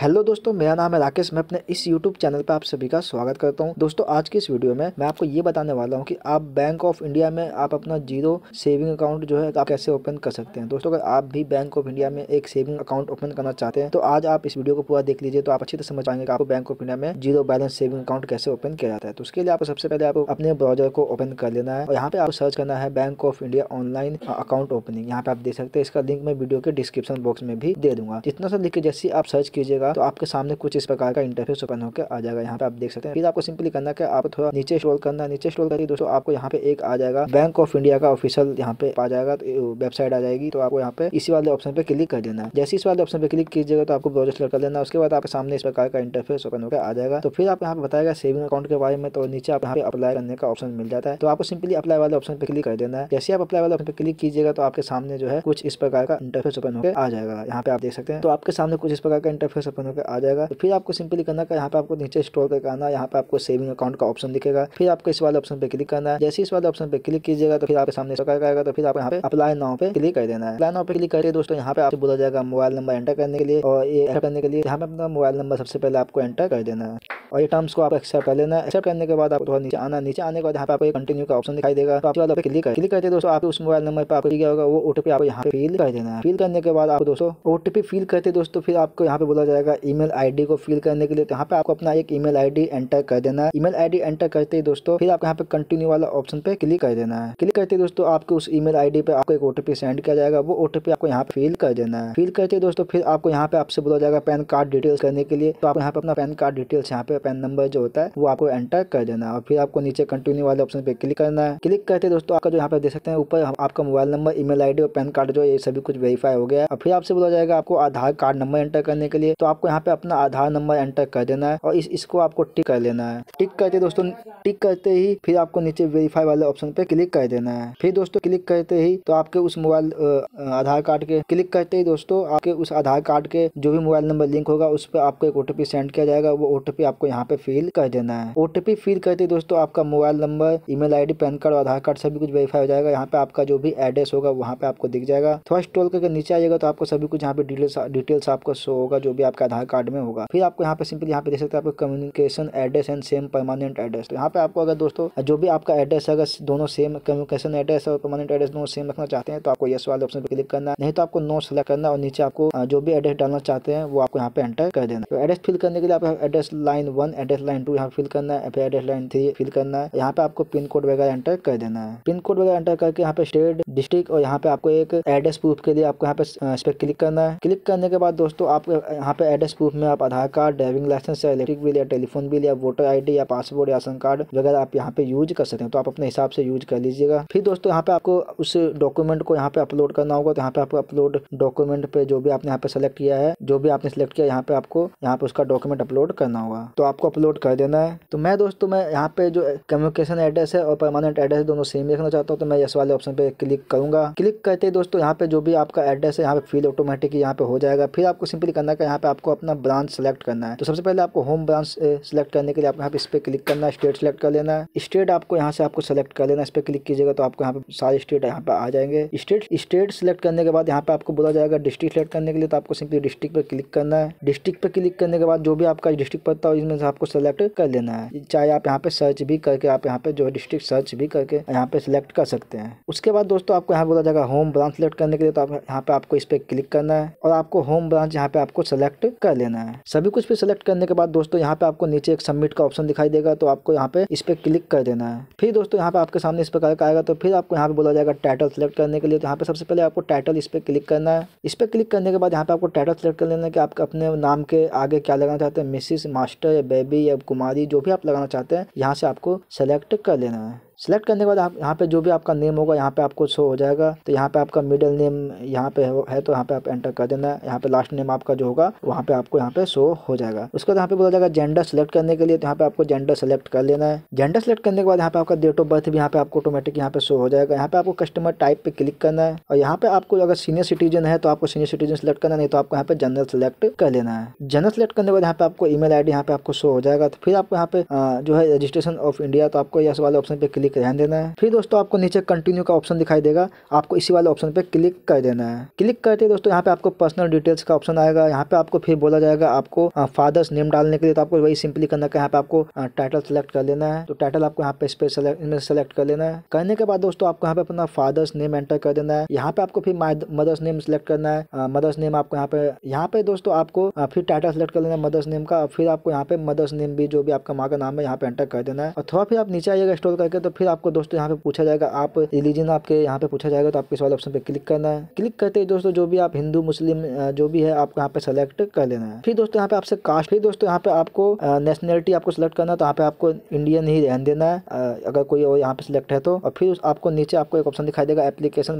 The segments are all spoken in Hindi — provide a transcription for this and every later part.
हेलो दोस्तों मेरा नाम है राकेश मैं अपने इस यूट्यूब चैनल पर आप सभी का स्वागत करता हूं दोस्तों आज की इस वीडियो में मैं आपको ये बताने वाला हूं कि आप बैंक ऑफ इंडिया में आप अपना जीरो सेविंग अकाउंट जो है आप कैसे ओपन कर सकते हैं दोस्तों अगर आप भी बैंक ऑफ इंडिया में एक सेविंग अकाउंट ओपन करना चाहते हैं तो आज आप इस वीडियो को पूरा देख लीजिए तो आप अच्छे से समझ पाएंगे आपको बैंक ऑफ इंडिया में जीरो बैलेंस सेविंग अकाउंट कैसे ओपन किया जाता है तो उसके लिए आपको सबसे पहले आपको अपने ब्राउजर को ओपन कर लेना है और यहाँ पे आप सर्च करना है Bank of India online account opening यहाँ पे आप देख सकते हैं इसका लिंक मैं वीडियो के डिस्क्रिप्शन बॉक्स में भी दे दूंगा जितना सा लिख के जैसे आप सर्च कीजिएगा करिएगा तो आपके सामने कुछ इस प्रकार का इंटरफेस ओपन होकर आ जाएगा यहाँ पे आप देख सकते हैं फिर आपको सिंपली करना है आपको थोड़ा नीचे स्क्रॉल करना नीचे स्क्रॉल करिए दोस्तों आपको यहाँ पे एक आ जाएगा बैंक ऑफ इंडिया का ऑफिसियल यहाँ पे आ जाएगा तो वेबसाइट आ जाएगी तो आपको यहाँ पे इसी वाले ऑप्शन पे क्लिक कर देना है जैसे इस वाले ऑप्शन पे क्लिक कीजिएगा तो आपको ब्राउजर सेलेक्ट कर लेना उसके बाद आपके सामने इस प्रकार का इंटरफेस ओपन होकर आ जाएगा तो फिर आप यहाँ पे बताएगा सेविंग अकाउंट के बारे में तो नीचे आप यहाँ पे अप्लाई करने का ऑप्शन मिल जाता है तो आपको सिंपली अप्लाई वाले ऑप्शन पे क्लिक कर देना है जैसे आप अप्लाई वाले ऑप्शन पे क्लिक कीजिएगा तो आपके सामने जो है कुछ इस प्रकार का इंटरफेस ओपन होकर आ जाएगा यहाँ पे आप देख सकते हैं तो आपके सामने कुछ इस प्रकार का इंटरफेस ओपन होकर आ जाएगा तो फिर आपको सिंपली करना का यहाँ पे आपको नीचे स्टोर करके आना यहाँ पे आपको सेविंग अकाउंट का ऑप्शन दिखेगा फिर आपको इस वाले ऑप्शन पे क्लिक करना है जैसे इस वाले ऑप्शन पे क्लिक कीजिएगा तो फिर आपके सामने आएगा तो फिर आप यहाँ पे अपलाई नाव पे क्लिक कर देना है अपलाई नाव पे क्लिक करिए दोस्तों यहाँ पे आपसे बोला जाएगा मोबाइल नंबर एंटर करने के लिए और ये एंटर करने के लिए यहाँ पे अपना मोबाइल नंबर सबसे पहले आपको एंटर कर देना है और ये टर्म्स को आप एक्सेप्ट कर लेना है एक्सेप्ट करने के बाद आप थोड़ा नीचे आना नीचे आने के बाद यहाँ पे आपको कंटिन्यू का ऑप्शन दिखाई देगा तो आप वाला पे क्लिक कर क्लिक करते दोस्तों आप उस मोबाइल नंबर पर आपको दिया होगा वो ओटीपी आपको यहाँ पे फिल कर देना है फिल करने के बाद आप दोस्तों ओटीपी फिल करते दोस्तों फिर आपको यहाँ पे बोला जाएगा जाएगा ईमेल आईडी को फिल करने के लिए तो यहाँ पे आपको अपना एक ईमेल आईडी एंटर कर देना है ईमेल आईडी एंटर करते ही दोस्तों फिर आपको यहाँ पे कंटिन्यू वाला ऑप्शन पे क्लिक कर देना है क्लिक करते दोस्तों आपके उस ईमेल आईडी पे आपको एक ओटीपी सेंड किया जाएगा वो ओटीपी आपको यहाँ पे फिल कर देना है फिल करते दोस्तों फिर आपको यहाँ पे आपसे बोला जाएगा पैन कार्ड डिटेल्स करने के लिए तो आप यहाँ पे अपना पैन कार्ड डिटेल्स यहाँ पे पैन नंबर जो होता है वो आपको एंटर कर देना है और फिर आपको नीचे कंटिन्यू वाले ऑप्शन पे क्लिक करना है क्लिक करते दोस्तों आपका जो यहाँ पे देख सकते हैं ऊपर आपका मोबाइल नंबर ईमेल आईडी और पैन कार्ड जो ये सभी कुछ वेरीफाई हो गया है और फिर आपसे बोला जाएगा आपको आधार कार्ड नंबर एंटर करने के लिए तो आपको यहाँ पे अपना आधार नंबर एंटर कर देना है और इस इसको आपको टिक कर लेना है टिक करते दोस्तों टिक करते ही फिर आपको नीचे वेरीफाई वाले ऑप्शन पे क्लिक कर देना है फिर दोस्तों क्लिक करते ही तो आपके उस मोबाइल आधार कार्ड के क्लिक करते ही दोस्तों आपके उस आधार कार्ड के जो भी मोबाइल नंबर लिंक होगा उस पर आपको एक ओटीपी सेंड किया जाएगा वो ओटीपी आपको यहाँ पे फिल कर देना है ओटीपी फिल करते दोस्तों आपका mobile number email PAN card Aadhaar card सभी कुछ वेरीफाई हो जाएगा यहाँ पे आपका जो भी एड्रेस होगा वहाँ पे आपको दिख जाएगा थोड़ा स्टॉल करके नीचे आएगा तो आपको सभी कुछ यहाँ पे डिटेल्स आपको शो होगा जो भी आपका आपके आधार कार्ड में होगा फिर आपको यहाँ पे सिंपल यहाँ पे देख सकते हैं आपको communication address and same permanent address तो यहाँ पे आपको अगर दोस्तों जो भी आपका एड्रेस है अगर दोनों सेम कम्युनिकेशन एड्रेस और परमानेंट एड्रेस दोनों सेम रखना चाहते हैं तो आपको यस वाले ऑप्शन पर क्लिक करना नहीं तो आपको नो सेलेक्ट करना और नीचे आपको जो भी एड्रेस डालना चाहते हैं वो आपको यहाँ पे एंटर कर देना तो एड्रेस फिल करने के लिए आप address line one address line two यहाँ फिल करना है फिर एड्रेस लाइन थ्री फिल करना है यहाँ पे आपको पिन कोड वगैरह एंटर कर देना है पिन कोड वगैरह एंटर करके यहाँ पे स्टेट डिस्ट्रिक्ट और यहाँ पे आपको एक एड्रेस प्रूफ के लिए आपको यहाँ पे इस पर क्लिक करना है क्लिक करने के बाद दोस्तों आप यहाँ पे एड्रेस प्रूफ में आप आधार कार्ड ड्राइविंग लाइसेंस या इलेक्ट्रिक बिल या टेलीफोन बिल या वोटर आईडी या पासपोर्ट या राशन कार्ड वगैरह आप यहाँ पे यूज कर सकते हैं तो आप अपने हिसाब से यूज कर लीजिएगा फिर दोस्तों यहाँ पे आपको उस डॉक्यूमेंट को यहाँ पे अपलोड करना होगा तो यहाँ पे आपको अपलोड डॉक्यूमेंट पे जो भी आपने यहाँ पे सेलेक्ट किया है जो भी आपने सेलेक्ट किया यहाँ पे आपको यहाँ पे उसका डॉक्यूमेंट अपलोड करना होगा तो आपको अपलोड कर देना है तो मैं दोस्तों मैं यहाँ पे जो कम्युनिकेशन एड्रेस है और परमानेंट एड्रेस दोनों सेम रखना चाहता हूँ तो मैं इस वाले ऑप्शन पे क्लिक क्लिक करूंगा क्लिक करते ही दोस्तों यहाँ पे जो भी आपका एड्रेस है यहाँ पे फिल ऑटोमेटिक यहाँ पे हो जाएगा फिर आपको सिंपली करना है यहाँ पे आपको अपना ब्रांच सेलेक्ट करना है तो सबसे पहले आपको होम ब्रांच सेलेक्ट करने के लिए आपको यहाँ पे इस पर क्लिक करना है स्टेट सेलेक्ट कर लेना है स्टेट आपको यहाँ से आपको सेलेक्ट कर लेना है इस पर क्लिक कीजिएगा तो आपको यहाँ पे सारे स्टेट यहाँ पे आ जाएंगे स्टेट स्टेट सेलेक्ट करने के बाद यहाँ पे आपको बोला जाएगा डिस्ट्रिक्ट सेलेक्ट करने के लिए तो आपको सिंपली डिस्ट्रिक्ट पर क्लिक करना है डिस्ट्रिक्ट पर क्लिक करने के बाद जो भी आपका डिस्ट्रिक्ट पड़ता है इसमें से आपको सेलेक्ट कर लेना है चाहे आप यहाँ पे सर्च भी करके आप यहाँ पे जो डिस्ट्रिक्ट सर्च भी करके यहाँ पे सिलेक्ट कर सकते हैं उसके बाद दोस्तों तो आपको यहाँ बोला जाएगा होम ब्रांच सेलेक्ट करने के लिए तो आप यहाँ पे आपको इस पर क्लिक करना है और आपको होम ब्रांच यहाँ पे आपको सेलेक्ट कर लेना है सभी कुछ पे सेलेक्ट करने के बाद दोस्तों यहाँ पे आपको नीचे एक सबमिट का ऑप्शन दिखाई देगा तो आपको यहाँ पे इस पर क्लिक कर देना है फिर दोस्तों यहाँ पे आपके सामने इस प्रकार का आएगा तो फिर आपको यहाँ पे बोला जाएगा टाइटल सेलेक्ट करने के लिए तो यहाँ पे सबसे पहले आपको टाइटल इस पर क्लिक करना है इस पर क्लिक करने के बाद यहाँ पे आपको टाइटल सेलेक्ट कर लेना है कि आप अपने नाम के आगे क्या लगाना चाहते हैं मिसिस मास्टर या बेबी या कुमारी जो भी आप लगाना चाहते हैं यहाँ से आपको सेलेक्ट कर लेना है सेलेक्ट करने के बाद आप यहाँ पे जो भी आपका नेम होगा यहाँ पे आपको शो हो जाएगा तो यहाँ पे आपका मिडिल नेम यहाँ पे है तो यहाँ पे आप एंटर कर देना है यहाँ पे लास्ट नेम आपका जो होगा वहाँ पे आपको यहाँ पे शो हो जाएगा उसके बाद यहाँ पे बोला जाएगा जेंडर सेलेक्ट करने के लिए तो यहाँ पे आपको जेंडर सेलेक्ट कर लेना है जेंडर सेलेक्ट करने के बाद यहाँ पे आपका डेट ऑफ बर्थ भी यहाँ पे आपको ऑटोमेटिक यहाँ पे शो हो जाएगा यहाँ पे आपको कस्टमर टाइप पे क्लिक करना है और यहाँ पे आपको अगर सीनियर सिटीजन है तो आपको सीनियर सिटीजन सेलेक्ट करना नहीं तो आपको यहाँ पे जनरल सेलेक्ट कर लेना है जनरल सेलेक्ट करने के बाद यहाँ पे आपको आई डी यहाँ पे आपको शो हो जाएगा तो फिर आपको यहाँ पे जो है रजिस्ट्रेशन ऑफ इंडिया तो आपको यस वाले ऑप्शन पे क्लिक क्लिक रहने देना है फिर दोस्तों आपको नीचे कंटिन्यू का ऑप्शन दिखाई देगा आपको इसी वाले ऑप्शन पे क्लिक कर देना है क्लिक करते दोस्तों यहाँ पे आपको पर्सनल डिटेल्स का ऑप्शन आएगा यहाँ पे आपको फिर बोला जाएगा आपको फादर्स नेम डालने के लिए तो आपको वही सिंपली करना है यहाँ पे आपको टाइटल सेलेक्ट कर लेना है तो टाइटल आपको यहाँ पे स्पेस इनमें सेलेक्ट कर लेना है करने के बाद दोस्तों आपको यहाँ पे अपना फादर्स नेम एंटर कर देना है यहाँ पे आपको फिर मदर्स नेम सेलेक्ट करना है मदर्स नेम आपको यहाँ पे यहाँ पे दोस्तों आपको फिर टाइटल सेलेक्ट कर लेना है मदर्स नेम का फिर आपको यहाँ पे मदर्स नेम भी जो भी आपका माँ का नाम है यहाँ पे एंटर कर देना है और थोड़ा फिर आप नीचे आइएगा स्टोर करके तो फिर आपको दोस्तों यहाँ पे पूछा जाएगा आप रिलीजन आपके यहाँ पे पूछा जाएगा तो आपके सवाल ऑप्शन पे क्लिक करना है क्लिक करते ही दोस्तों जो भी आप हिंदू मुस्लिम जो भी है आपको यहाँ पे सेलेक्ट कर लेना है फिर दोस्तों यहाँ पे आपसे कास्ट फिर दोस्तों यहाँ पे आपको नेशनलिटी आपको सेलेक्ट करना है तो यहाँ पे आपको इंडियन ही रहन देना है अगर कोई और यहाँ पे सिलेक्ट है तो और फिर आपको नीचे आपको एक ऑप्शन दिखाई देगा एप्लीकेशन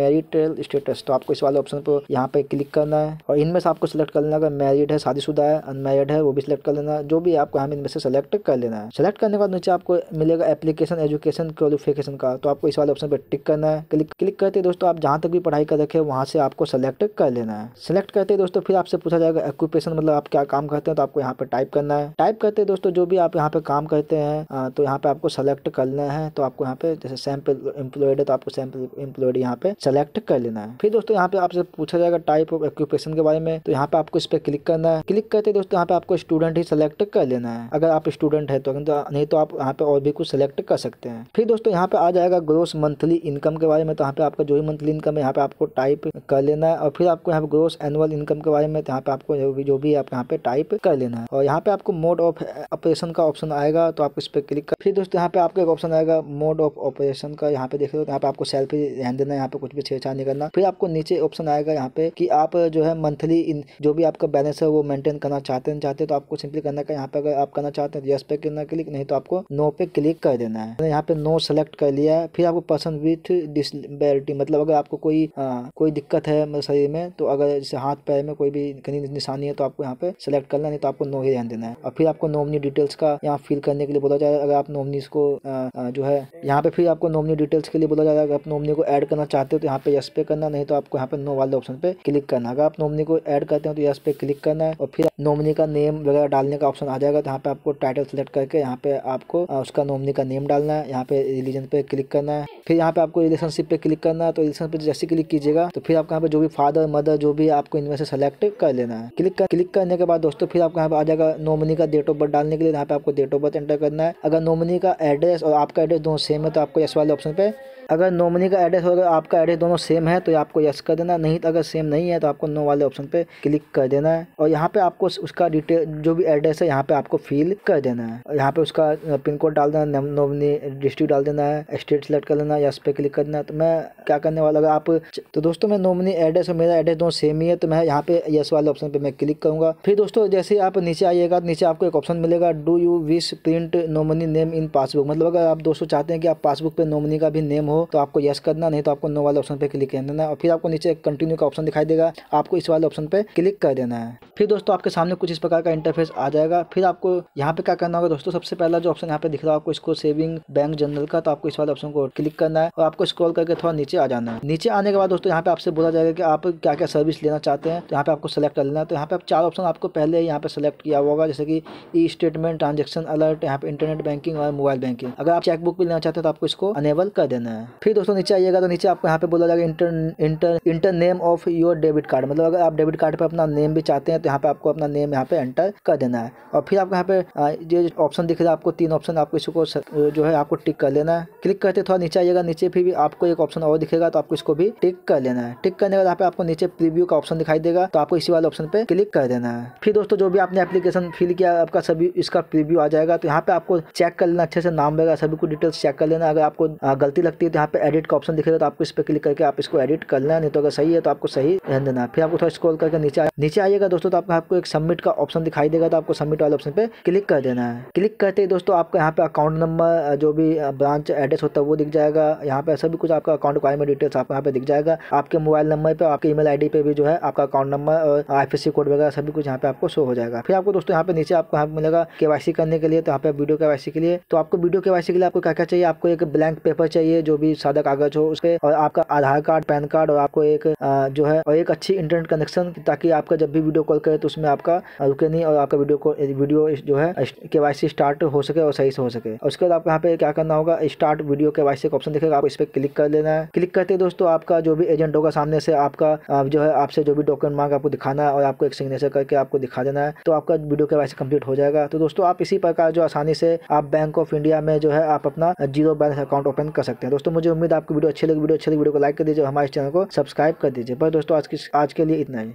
मैरिटल स्टेटस तो आपको इस वाले ऑप्शन पर यहाँ पे क्लिक करना है और इनमें से आपको सिलेक्ट कर लेना अगर मैरिड है शादीशुदा है अनमेरिड है वो भी सिलेक्ट कर लेना जो भी आपको यहाँ इनमें से सेलेक्ट कर लेना है सेलेक्ट करने के बाद नीचे आपको मिलेगा एप्लीकेशन एजुकेशन क्वालिफिकेशन का तो आपको इस वाले ऑप्शन पर टिक करना है क्लिक क्लिक करते दोस्तों आप जहाँ तक भी पढ़ाई कर रखे वहाँ से आपको सेलेक्ट कर लेना है सेलेक्ट करते दोस्तों फिर आपसे पूछा जाएगा एक्यूपेशन मतलब आप क्या काम करते हैं तो आपको यहाँ पे टाइप करना है टाइप करते दोस्तों जो भी आप यहाँ पे काम करते हैं तो यहाँ पे आपको सेलेक्ट कर लेना है तो आपको यहाँ पे जैसे सैम्पल एम्प्लॉयड है तो आपको सैम्पल एम्प्लॉयड यहाँ पे सेलेक्ट कर लेना है फिर दोस्तों यहाँ पे आपसे पूछा जाएगा टाइप ऑफ एक्यूपेशन के बारे में तो यहाँ पे आपको इस पर क्लिक करना है क्लिक करते दोस्तों यहाँ पे आपको स्टूडेंट ही सेलेक्ट कर लेना है अगर आप स्टूडेंट है तो नहीं तो आप यहाँ पे और भी कुछ सेलेक्ट कर सकते सकते हैं फिर दोस्तों यहाँ पे आ जाएगा ग्रोस मंथली इनकम के बारे में तो यहाँ पे आपका जो भी मंथली इनकम है यहाँ पे आपको टाइप कर लेना है और फिर आपको यहाँ पे ग्रोस एनुअल इनकम के बारे में यहाँ पे आपको जो भी जो भी आप यहाँ पे टाइप कर लेना है और यहाँ पे आपको मोड ऑफ ऑपरेशन का ऑप्शन आएगा तो आप इस पर क्लिक कर फिर दोस्तों यहाँ पे आपको एक ऑप्शन आएगा मोड ऑफ ऑपरेशन का यहाँ पे देख लो यहाँ पे आपको सेल्फी ध्यान देना है यहाँ पे कुछ भी छेड़छाड़ नहीं करना फिर आपको नीचे ऑप्शन आएगा यहाँ पे कि आप जो है मंथली जो भी आपका बैलेंस है वो मेंटेन करना चाहते हैं चाहते तो आपको सिंपली करना का यहाँ पे अगर आप करना चाहते हैं तो यस पे करना क्लिक नहीं तो आपको नो पे क्लिक कर देना है यहाँ पे नो सेलेक्ट कर लिया है फिर आपको पर्सन विथ डिसबिलिटी मतलब अगर आपको कोई आ, कोई दिक्कत है मतलब शरीर में तो अगर जैसे हाथ पैर में कोई भी कहीं निशानी है तो आपको यहाँ पे सेलेक्ट करना नहीं तो आपको नो ही रहने देना है और फिर आपको नॉमनी डिटेल्स का यहाँ फिल करने के लिए बोला जाएगा अगर आप नॉमनीस को जो है यहाँ पे फिर आपको नॉमनी डिटेल्स के लिए बोला जाएगा अगर आप नॉमनी को ऐड करना चाहते हो तो यहाँ पे यस पे करना नहीं तो आपको यहाँ पे नो वाले ऑप्शन पे क्लिक करना अगर आप नॉमनी को ऐड करते हो तो यस पे क्लिक करना है और फिर नॉमनी का नेम वगैरह डालने का ऑप्शन आ जाएगा तो यहाँ पे आपको टाइटल सेलेक्ट करके यहाँ पे आपको उसका नॉमनी का नेम डालना है है यहाँ पे रिलीजन पे क्लिक करना है फिर यहाँ पे आपको रिलेशनशिप पे क्लिक करना है तो रिलेशन पे जैसे क्लिक कीजिएगा तो फिर आपको यहाँ पे जो भी फादर मदर जो भी आपको इनमें से सेलेक्ट कर लेना है क्लिक कर क्लिक करने के बाद दोस्तों फिर आपको यहाँ पे आ जाएगा नोमनी का डेट ऑफ बर्थ डालने के लिए यहाँ पे आपको डेट ऑफ बर्थ एंटर करना है अगर नोमनी का एड्रेस और आपका एड्रेस दोनों सेम है तो आपको इस वाले ऑप्शन पे अगर नोमनी का एड्रेस और आपका एड्रेस दोनों सेम है तो आपको यस कर देना नहीं तो अगर सेम नहीं है तो आपको नो वाले ऑप्शन पे क्लिक कर देना है और यहाँ पे आपको उसका डिटेल जो भी एड्रेस है यहाँ पे आपको फिल कर देना है यहाँ पे उसका पिन कोड डाल देना नोमनी डिस्ट्रिक्ट डाल देना है स्टेट सेलेक्ट कर लेना यस पे क्लिक कर देना तो मैं क्या करने वाला अगर आप तो दोस्तों मैं नोमनी एड्रेस और मेरा एड्रेस दोनों सेम ही है तो मैं यहाँ पे यस वाले ऑप्शन पे मैं क्लिक करूँगा फिर दोस्तों जैसे आप नीचे आइएगा नीचे आपको एक ऑप्शन मिलेगा do you wish print nominee name in passbook मतलब अगर आप दोस्तों चाहते हैं कि आप पासबुक पे नोमनी का भी नेम हो तो आपको यस करना नहीं तो आपको नो वाले ऑप्शन पर क्लिक कर देना और फिर आपको नीचे कंटिन्यू का ऑप्शन दिखाई देगा आपको इस वाले ऑप्शन पर क्लिक कर देना है फिर दोस्तों आपके सामने कुछ इस प्रकार का इंटरफेस आ जाएगा फिर आपको यहाँ पे क्या करना होगा दोस्तों सबसे पहला जो ऑप्शन यहाँ पे दिख रहा है आपको इसको सेविंग बैंक जनरल का तो आपको इस वाले ऑप्शन को क्लिक करना है और आपको स्क्रॉल करके थोड़ा नीचे आ जाना है नीचे आने के बाद दोस्तों यहाँ पे आपसे बोला जाएगा कि आप क्या क्या सर्विस लेना चाहते हैं तो यहाँ पे आपको सेलेक्ट कर लेना है तो यहाँ पे आप चार ऑप्शन आपको पहले यहाँ पे सेलेक्ट किया हुआ होगा जैसे कि ई स्टेटमेंट ट्रांजेक्शन अलर्ट यहाँ पे इंटरनेट बैंकिंग और मोबाइल बैंकिंग अगर आप चेकबुक भी लेना चाहते हैं तो आपको इसको अनेबल कर देना है फिर दोस्तों नीचे आइएगा तो नीचे आपको यहाँ पे बोला जाएगा enter enter enter name of your debit card मतलब अगर आप डेबिट कार्ड पर अपना नेम भी चाहते हैं तो यहाँ पे आपको अपना नेम यहाँ पे एंटर कर देना है और फिर आपको यहाँ पे ये ऑप्शन दिख रहा है आपको तीन ऑप्शन आपको इसको जो है आपको टिक कर लेना है क्लिक करते थोड़ा नीचे आइएगा नीचे फिर भी आपको एक ऑप्शन और दिखेगा तो आपको इसको भी टिक कर लेना है टिक करने के बाद यहाँ पे आपको नीचे प्रीव्यू का ऑप्शन दिखाई देगा तो आपको इसी वाले ऑप्शन पे क्लिक कर देना है फिर दोस्तों जो भी आपने एप्लीकेशन फिल किया आपका सभी इसका प्रीव्यू आ जाएगा तो यहाँ पे आपको चेक कर लेना अच्छे से नाम वगैरह सभी को डिटेल्स चेक कर लेना अगर आपको गलती लगती है तो यहाँ पे एडिट का ऑप्शन दिखेगा तो आपको इस पर क्लिक करके आप इसको एडिट करना है नहीं तो अगर सही है तो आपको सही रहन देना फिर आपको थोड़ा स्क्रॉल करके नीचे नीचे आइएगा दोस्तों तो आपको आपको एक सबमिट का ऑप्शन दिखाई देगा तो आपको सबमिट वाले ऑप्शन पे क्लिक कर देना है क्लिक करते ही दोस्तों आपका यहाँ पे अकाउंट नंबर जो भी ब्रांच एड्रेस होता है वो दिख जाएगा यहाँ पे सभी कुछ आपका अकाउंट रिक्वायरमेंट डिटेल्स आपको यहाँ पे दिख जाएगा आपके मोबाइल नंबर पर आपके ई मेल पे भी जो है आपका अकाउंट नंबर और आई कोड वगैरह सभी कुछ यहाँ पे आपको शो हो जाएगा फिर आपको दोस्तों यहाँ पे नीचे आपको यहाँ पे मिलेगा के करने के लिए तो यहाँ पे वीडियो के के लिए तो आपको वीडियो के के लिए आपको क्या क्या चाहिए आपको एक ब्लैंक पेपर चाहिए जो भी सादा कागज हो उसके और आपका आधार कार्ड पैन कार्ड और आपको एक आ, जो है और एक अच्छी इंटरनेट कनेक्शन ताकि आपका जब भी वीडियो कॉल करे तो उसमें आपका रुके नहीं और आपका वीडियो कॉल वीडियो जो है के स्टार्ट हो सके और सही से हो सके उसके बाद आप यहाँ पे क्या करना होगा स्टार्ट वीडियो के वाई ऑप्शन देखेगा आप इस पर क्लिक कर लेना है क्लिक करते दोस्तों आपका जो भी एजेंट होगा सामने से आपका जो है आपसे जो भी डॉक्यूमेंट मांग आपको दिखाना है और आपको एक सिग्नेचर करके आपको दिखा देना है तो आपका वीडियो के वाई कंप्लीट हो जाएगा तो दोस्तों आप इसी प्रकार जो आसानी से आप बैंक ऑफ इंडिया में जो है आप अपना जीरो बैलेंस अकाउंट ओपन कर सकते हैं दोस्तों दोस्तों मुझे उम्मीद आपको वीडियो अच्छी लगी वीडियो अच्छी लगी वीडियो को लाइक कर दीजिए हमारे चैनल को सब्सक्राइब कर दीजिए पर दोस्तों आज की आज के लिए इतना ही